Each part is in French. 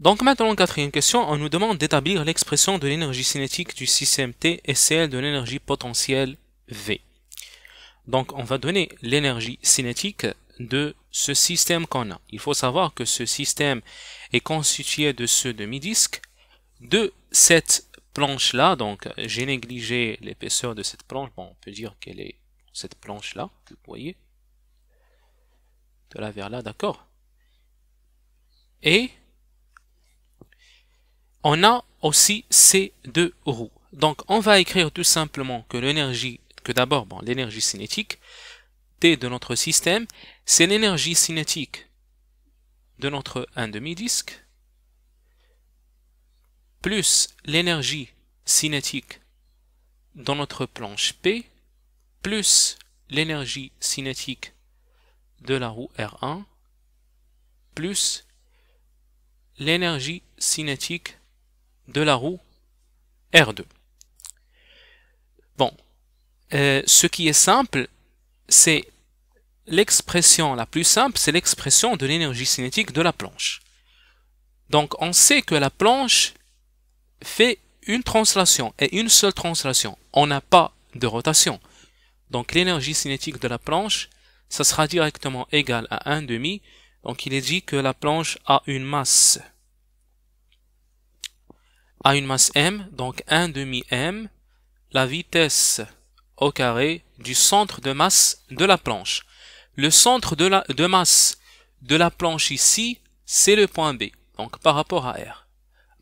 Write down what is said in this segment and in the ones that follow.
Donc maintenant, quatrième question, on nous demande d'établir l'expression de l'énergie cinétique du système T et celle de l'énergie potentielle V. Donc on va donner l'énergie cinétique de ce système qu'on a. Il faut savoir que ce système est constitué de ce demi-disque, de cette planche-là, donc j'ai négligé l'épaisseur de cette planche, bon, on peut dire qu'elle est cette planche-là, vous voyez, de là vers là, d'accord Et on a aussi ces deux roues. Donc on va écrire tout simplement que l'énergie, que d'abord bon, l'énergie cinétique T de notre système, c'est l'énergie cinétique de notre 1 demi-disque plus l'énergie cinétique dans notre planche P plus l'énergie cinétique de la roue R1 plus l'énergie cinétique de la roue R2. Bon, euh, ce qui est simple, c'est l'expression la plus simple, c'est l'expression de l'énergie cinétique de la planche. Donc on sait que la planche fait une translation et une seule translation. On n'a pas de rotation. Donc l'énergie cinétique de la planche, ça sera directement égal à 1,5. Donc il est dit que la planche a une masse a une masse m, donc 1 demi m, la vitesse au carré du centre de masse de la planche. Le centre de, la, de masse de la planche ici, c'est le point B, donc par rapport à R.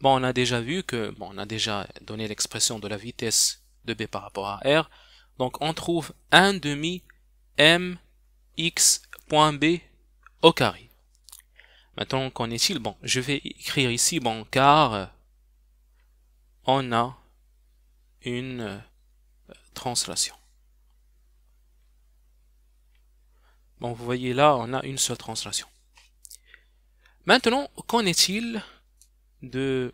Bon, on a déjà vu que, bon, on a déjà donné l'expression de la vitesse de B par rapport à R. Donc, on trouve 1 demi m x point B au carré. Maintenant, qu'en est-il Bon, je vais écrire ici, bon, car on a une euh, translation. Bon, vous voyez là, on a une seule translation. Maintenant, qu'en est-il de,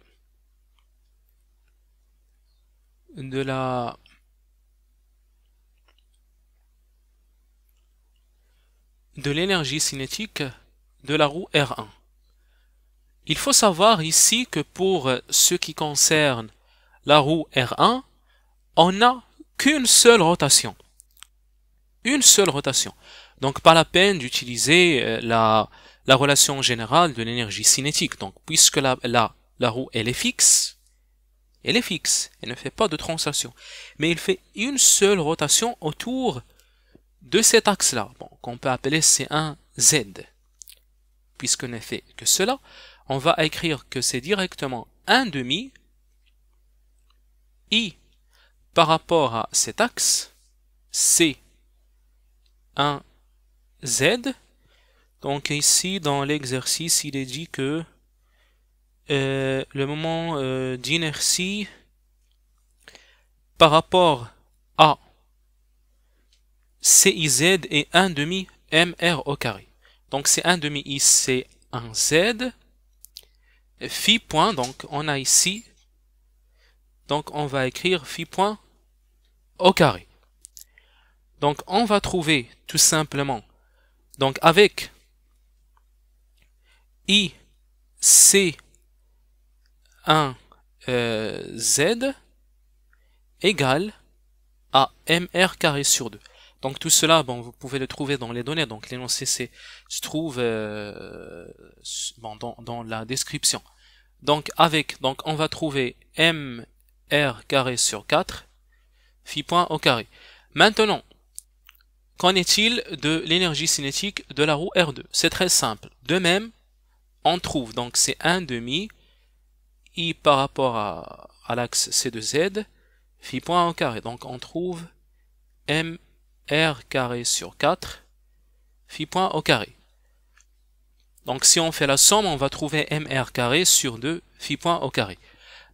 de la de l'énergie cinétique de la roue R1. Il faut savoir ici que pour euh, ce qui concerne la roue R1, on n'a qu'une seule rotation. Une seule rotation. Donc pas la peine d'utiliser euh, la, relation générale de l'énergie cinétique. Donc puisque la, la, roue elle est fixe, elle est fixe, elle ne fait pas de translation. Mais il fait une seule rotation autour de cet axe-là, qu'on peut appeler C1Z. Puisque ne fait que cela, on va écrire que c'est directement 15 demi I par rapport à cet axe, c 1 Z. Donc ici, dans l'exercice, il est dit que euh, le moment euh, d'inertie par rapport à CIZ est 1 demi MR au carré. Donc c'est 1 demi I, c'est 1 Z. Phi point, donc on a ici donc on va écrire phi point au carré. Donc on va trouver tout simplement, donc avec i c 1 euh, z égal à mr carré sur 2. Donc tout cela, bon, vous pouvez le trouver dans les données. Donc l'énoncé se trouve euh, dans, dans, la description. Donc avec, donc on va trouver m r carré sur 4, phi point au carré. Maintenant, qu'en est-il de l'énergie cinétique de la roue R2 C'est très simple. De même, on trouve, donc c'est 1 demi i par rapport à, l'axe C2Z, phi point au carré. Donc on trouve m r carré sur 4, phi point au carré. Donc si on fait la somme, on va trouver mr carré sur 2 phi point au carré.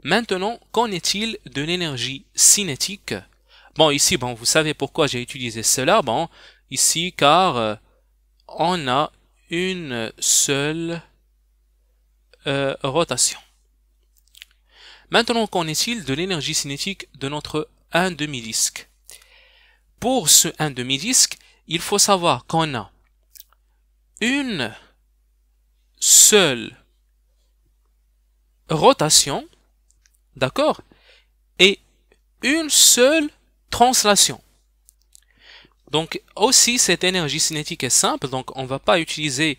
Maintenant, qu'en est-il de l'énergie cinétique Bon, ici, bon, vous savez pourquoi j'ai utilisé cela. Bon, ici, car euh, on a une seule euh, rotation. Maintenant, qu'en est-il de l'énergie cinétique de notre 1 demi-disque Pour ce 1 demi-disque, il faut savoir qu'on a une seule rotation D'accord Et une seule translation. Donc aussi, cette énergie cinétique est simple, donc on ne va pas utiliser,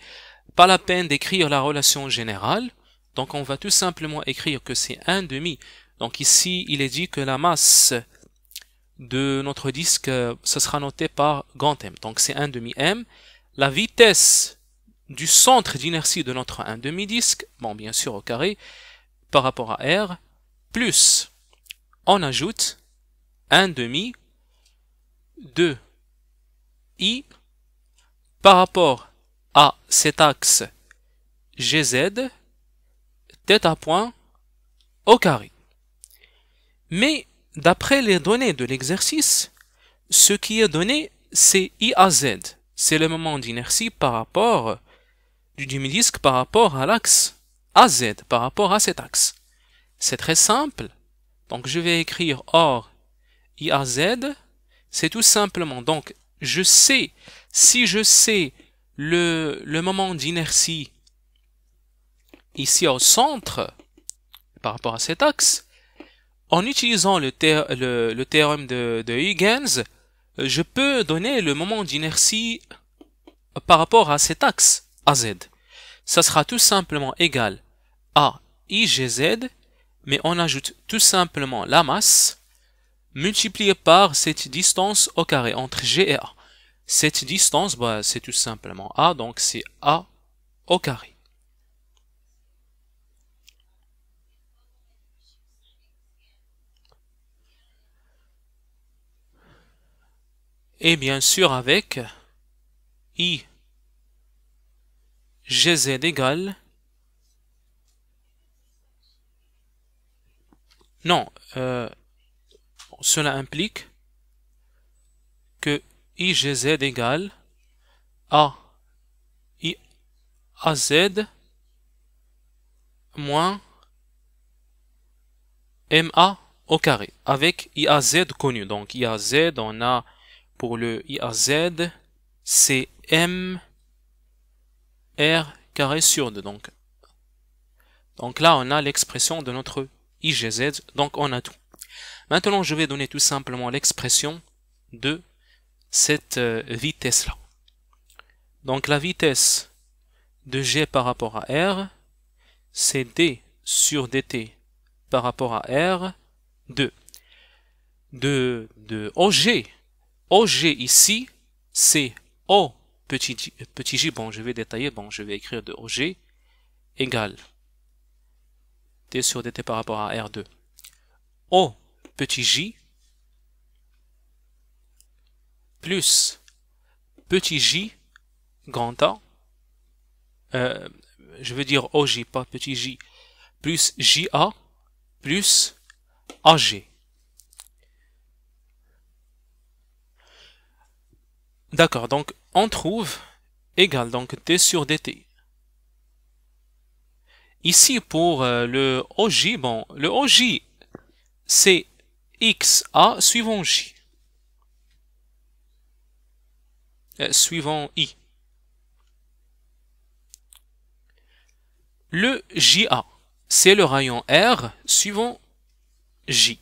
pas la peine d'écrire la relation générale, donc on va tout simplement écrire que c'est 1,5. demi. Donc ici, il est dit que la masse de notre disque, ce sera noté par grand M, donc c'est 15 demi M. La vitesse du centre d'inertie de notre 1,5 demi disque, bon bien sûr au carré, par rapport à R, plus on ajoute un demi de i par rapport à cet axe gz à point au carré. Mais d'après les données de l'exercice, ce qui est donné c'est i à z, c'est le moment d'inertie par rapport du disque par rapport à l'axe AZ, par rapport à cet axe. C'est très simple. Donc je vais écrire OR IAZ. C'est tout simplement, donc je sais, si je sais le, moment d'inertie ici au centre, par rapport à cet axe, en utilisant le, le, théorème de, de, Huygens, je peux donner le moment d'inertie par rapport à cet axe AZ. Ça sera tout simplement égal à IGZ mais on ajoute tout simplement la masse multipliée par cette distance au carré entre G et A. Cette distance, bah, c'est tout simplement A, donc c'est A au carré. Et bien sûr avec I GZ égale Non, euh, cela implique que IGZ égale à IAZ moins MA au carré avec IAZ connu. Donc IAZ, on a pour le IAZ, c'est M R carré sur 2. Donc, donc là, on a l'expression de notre IGZ, donc on a tout. Maintenant, je vais donner tout simplement l'expression de cette euh, vitesse-là. Donc la vitesse de G par rapport à R, c'est D sur dt par rapport à R de, de, de OG. OG ici, c'est O petit, euh, petit j, bon je vais détailler, bon je vais écrire de OG égale T sur dt par rapport à R2. O petit j plus petit j grand A, euh, je veux dire j, pas petit j, plus A plus AG. D'accord, donc on trouve égal donc t sur dt. Ici, pour euh, le OJ, bon, le OJ, c'est XA suivant J. Euh, suivant I. Le JA, c'est le rayon R suivant J.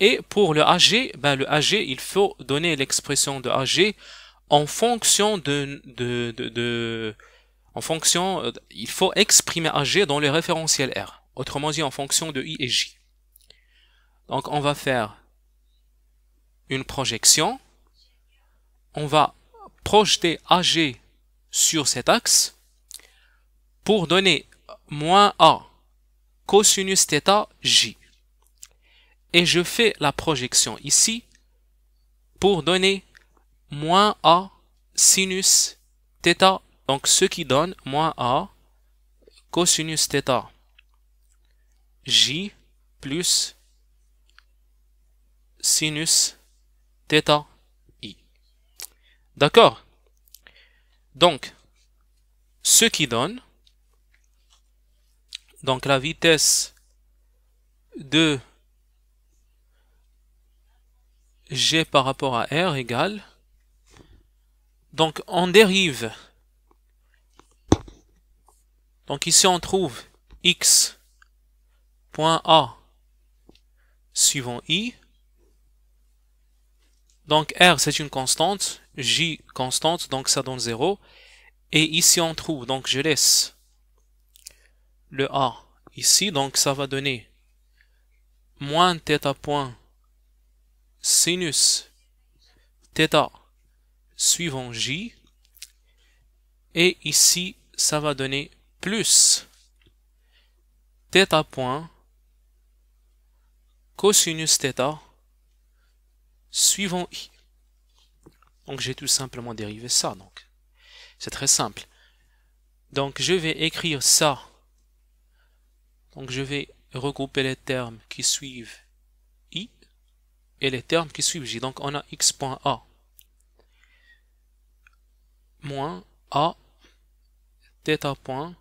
Et pour le AG, ben le AG, il faut donner l'expression de AG en fonction de, de en fonction, euh, il faut exprimer AG dans le référentiel R, autrement dit en fonction de I et J. Donc on va faire une projection, on va projeter AG sur cet axe pour donner moins A cosinus θ J. Et je fais la projection ici pour donner moins A sinus θ donc, ce qui donne moins A cosinus theta J plus sinus theta i. D'accord Donc, ce qui donne, donc la vitesse de g par rapport à r égale, donc on dérive donc ici on trouve x point A suivant i. Donc R c'est une constante, J constante, donc ça donne 0. Et ici on trouve, donc je laisse le A ici, donc ça va donner moins θ point sinus theta suivant J. Et ici, ça va donner plus theta point cosinus θ suivant i. Donc j'ai tout simplement dérivé ça. Donc c'est très simple. Donc je vais écrire ça. Donc je vais regrouper les termes qui suivent i et les termes qui suivent j. Donc on a x point a moins a θ point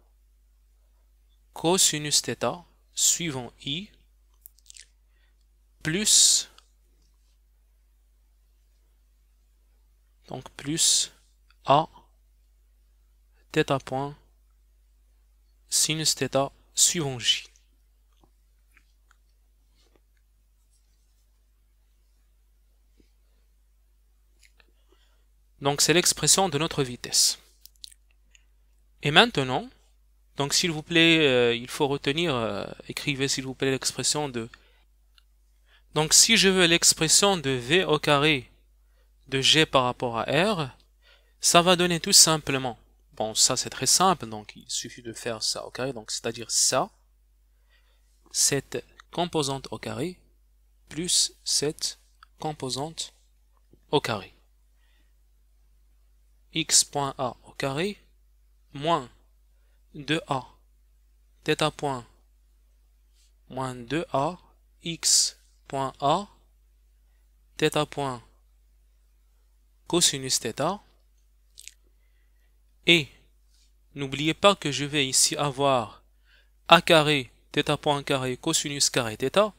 cosinus theta suivant i plus donc plus a theta point sinus θ suivant j. Donc c'est l'expression de notre vitesse. Et maintenant, donc s'il vous plaît, euh, il faut retenir, euh, écrivez s'il vous plaît l'expression de. Donc si je veux l'expression de V au carré de G par rapport à R, ça va donner tout simplement. Bon, ça c'est très simple, donc il suffit de faire ça au carré, donc c'est-à-dire ça, cette composante au carré, plus cette composante au carré. x.a au carré, moins 2a. Theta point moins 2a, x point a, theta point cosinus theta. Et n'oubliez pas que je vais ici avoir a carré, theta point carré, cosinus carré theta.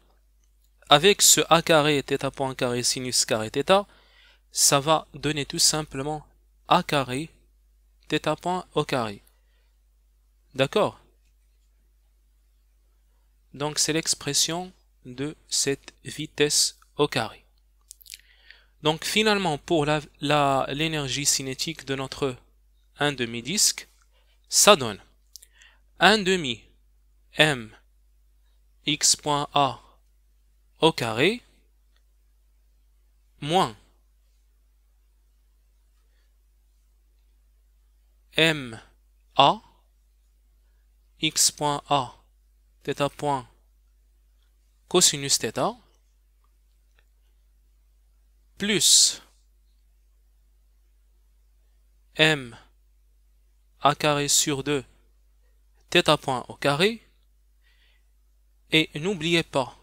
Avec ce a carré, theta point carré, sinus carré theta, ça va donner tout simplement a carré, theta point au carré. D'accord Donc c'est l'expression de cette vitesse au carré. Donc finalement, pour l'énergie la, cinétique de notre 1 demi-disque, ça donne 1 demi m x point a au carré moins m a x.a, theta point cosinus theta plus m a carré sur 2 theta point au carré. Et n'oubliez pas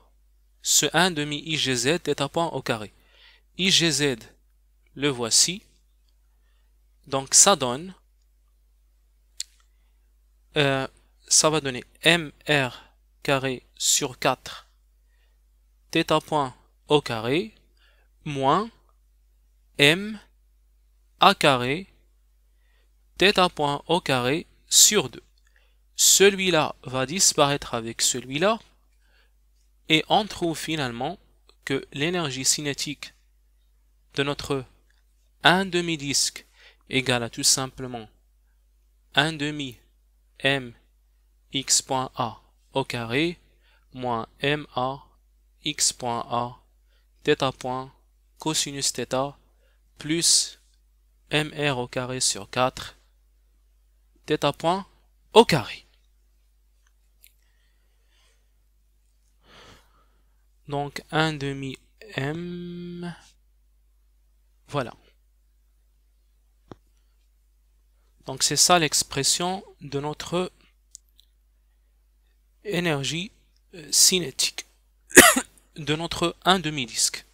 ce 1 demi IGZ theta point au carré. IGZ, le voici. Donc ça donne euh, ça va donner mr carré sur 4 θ point au carré moins m a carré θ point au carré sur 2. Celui-là va disparaître avec celui-là et on trouve finalement que l'énergie cinétique de notre 1 demi-disque égale à tout simplement 1 demi m x.a au carré moins ma x.a theta point cosinus theta plus mr au carré sur 4 theta point au carré. Donc 1 demi m. Voilà. Donc c'est ça l'expression de notre énergie euh, cinétique de notre 1 demi-disque.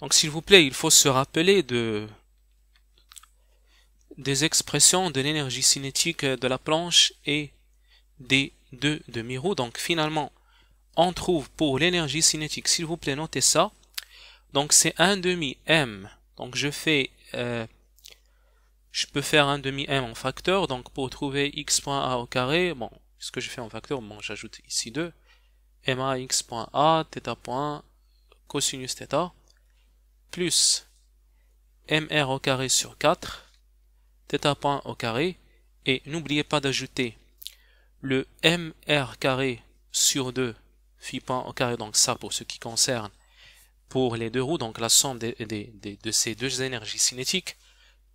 Donc s'il vous plaît, il faut se rappeler de des expressions de l'énergie cinétique de la planche et des deux demi-roues. Donc finalement, on trouve pour l'énergie cinétique, s'il vous plaît, notez ça. Donc c'est 1 demi m. Donc je fais euh, je peux faire un demi m en facteur, donc pour trouver x a au carré, bon, ce que je fais en facteur, bon, j'ajoute ici 2, max.a, θ. cosinus θ, plus mr au carré sur 4, θ. au carré, et n'oubliez pas d'ajouter le mr carré sur 2, phi au carré, donc ça pour ce qui concerne pour les deux roues, donc la somme de, ces deux énergies cinétiques,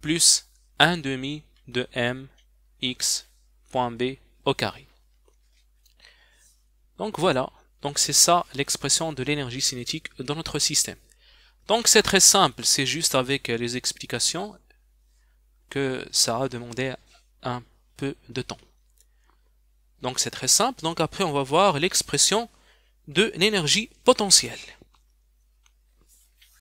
plus 1 demi de m au carré. Donc voilà, donc c'est ça l'expression de l'énergie cinétique dans notre système. Donc c'est très simple, c'est juste avec les explications que ça a demandé un peu de temps. Donc c'est très simple, donc après on va voir l'expression de l'énergie potentielle.